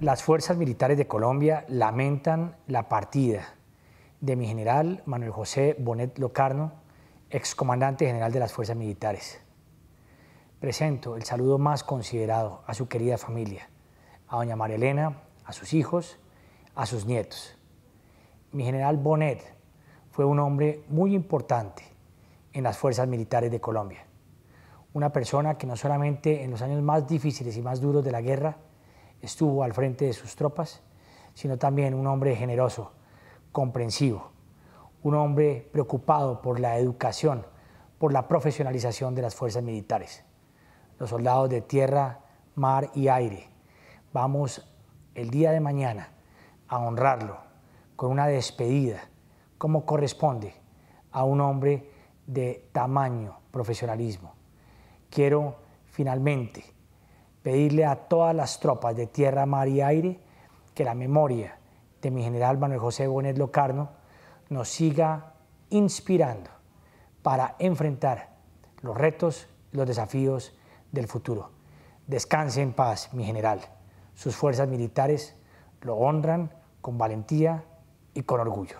Las fuerzas militares de Colombia lamentan la partida de mi general Manuel José Bonet Locarno, excomandante general de las fuerzas militares. Presento el saludo más considerado a su querida familia, a doña María Elena, a sus hijos, a sus nietos. Mi general Bonet fue un hombre muy importante en las fuerzas militares de Colombia. Una persona que no solamente en los años más difíciles y más duros de la guerra, estuvo al frente de sus tropas, sino también un hombre generoso, comprensivo, un hombre preocupado por la educación, por la profesionalización de las fuerzas militares, los soldados de tierra, mar y aire. Vamos el día de mañana a honrarlo con una despedida, como corresponde a un hombre de tamaño, profesionalismo. Quiero finalmente pedirle a todas las tropas de tierra, mar y aire que la memoria de mi general Manuel José Bonet Locarno nos siga inspirando para enfrentar los retos y los desafíos del futuro. Descanse en paz, mi general. Sus fuerzas militares lo honran con valentía y con orgullo.